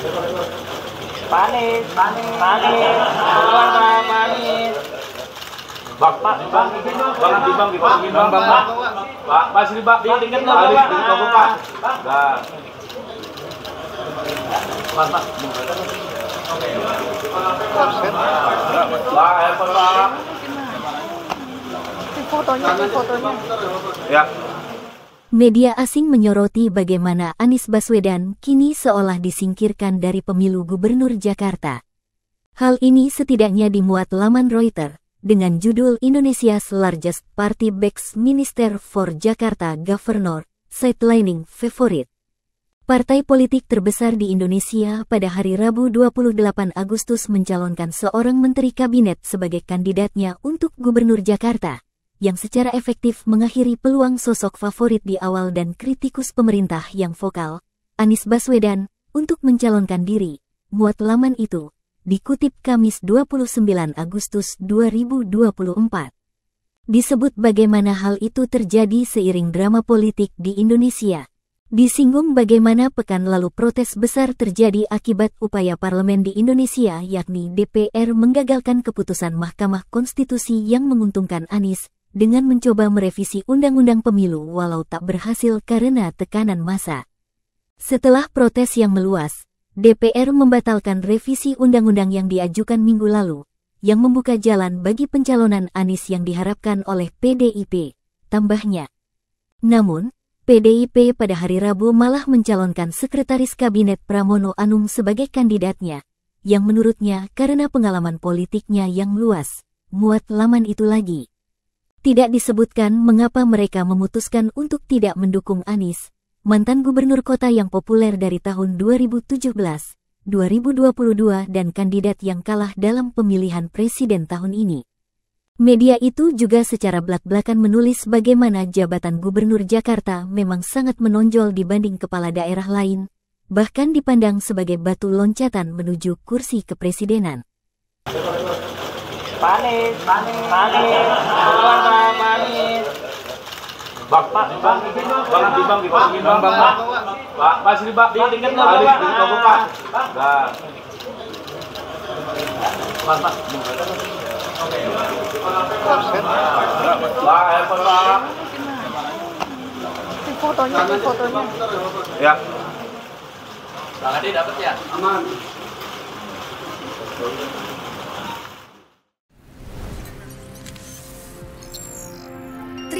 Panis, panis, panis, keluar bang, panis. Bang, Pak, Bang, Bang, di Bang, di Bang, Bang, Bang, Pak, Pak, Pak Sri, Pak, di tingkat Pak, di tingkat Pak, Bang, Pak, Pak, Pak, fotonya, fotonya. Ya. Media asing menyoroti bagaimana Anies Baswedan kini seolah disingkirkan dari pemilu gubernur Jakarta. Hal ini setidaknya dimuat laman Reuters dengan judul Indonesia's Largest Party Backs Minister for Jakarta Governor, Sidelining Favorite. Partai politik terbesar di Indonesia pada hari Rabu 28 Agustus mencalonkan seorang menteri kabinet sebagai kandidatnya untuk gubernur Jakarta yang secara efektif mengakhiri peluang sosok favorit di awal dan kritikus pemerintah yang vokal, Anies Baswedan, untuk mencalonkan diri. Muat laman itu, dikutip Kamis 29 Agustus 2024. Disebut bagaimana hal itu terjadi seiring drama politik di Indonesia. Disinggung bagaimana pekan lalu protes besar terjadi akibat upaya parlemen di Indonesia yakni DPR menggagalkan keputusan Mahkamah Konstitusi yang menguntungkan Anies dengan mencoba merevisi Undang-Undang Pemilu walau tak berhasil karena tekanan massa. Setelah protes yang meluas, DPR membatalkan revisi undang-undang yang diajukan minggu lalu, yang membuka jalan bagi pencalonan Anies yang diharapkan oleh PDIP, tambahnya. Namun, PDIP pada hari Rabu malah mencalonkan Sekretaris Kabinet Pramono Anung sebagai kandidatnya, yang menurutnya karena pengalaman politiknya yang luas, muat laman itu lagi. Tidak disebutkan mengapa mereka memutuskan untuk tidak mendukung Anies, mantan gubernur kota yang populer dari tahun 2017, 2022 dan kandidat yang kalah dalam pemilihan presiden tahun ini. Media itu juga secara belak-belakan menulis bagaimana jabatan gubernur Jakarta memang sangat menonjol dibanding kepala daerah lain, bahkan dipandang sebagai batu loncatan menuju kursi kepresidenan panis panis panis bang panis bang pak bang bang di bang di bang bang bang pak pak sini pak di dekat lo pak di kamu pak bang pak pak Pak, Pak. Fotonya, fotonya. Ya. Bang Adi dapat ya? Aman.